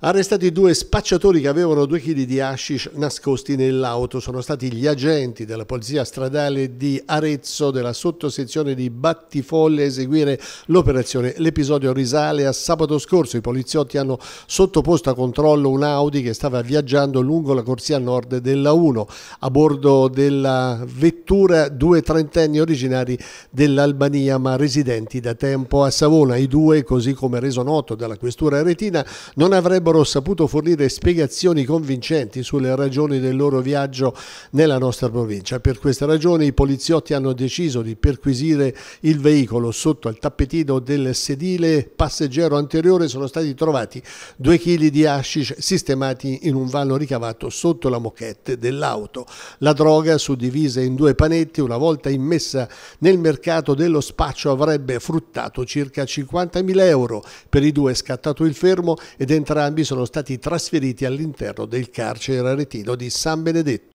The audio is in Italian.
Arrestati due spacciatori che avevano due chili di hashish nascosti nell'auto. Sono stati gli agenti della Polizia Stradale di Arezzo della sottosezione di Battifolle a eseguire l'operazione. L'episodio risale a sabato scorso. I poliziotti hanno sottoposto a controllo un Audi che stava viaggiando lungo la corsia nord della 1. A bordo della vettura due trentenni originari dell'Albania ma residenti da tempo a Savona. I due, così come reso noto dalla questura retina, non avrebbero avrebbero saputo fornire spiegazioni convincenti sulle ragioni del loro viaggio nella nostra provincia. Per questa ragione i poliziotti hanno deciso di perquisire il veicolo sotto al tappetino del sedile passeggero anteriore sono stati trovati due chili di hashish sistemati in un vano ricavato sotto la moquette dell'auto. La droga, suddivisa in due panetti, una volta immessa nel mercato dello spaccio avrebbe fruttato circa 50.000 euro. Per i due è scattato il fermo ed entrambi entrambi sono stati trasferiti all'interno del carcere aretino di San Benedetto.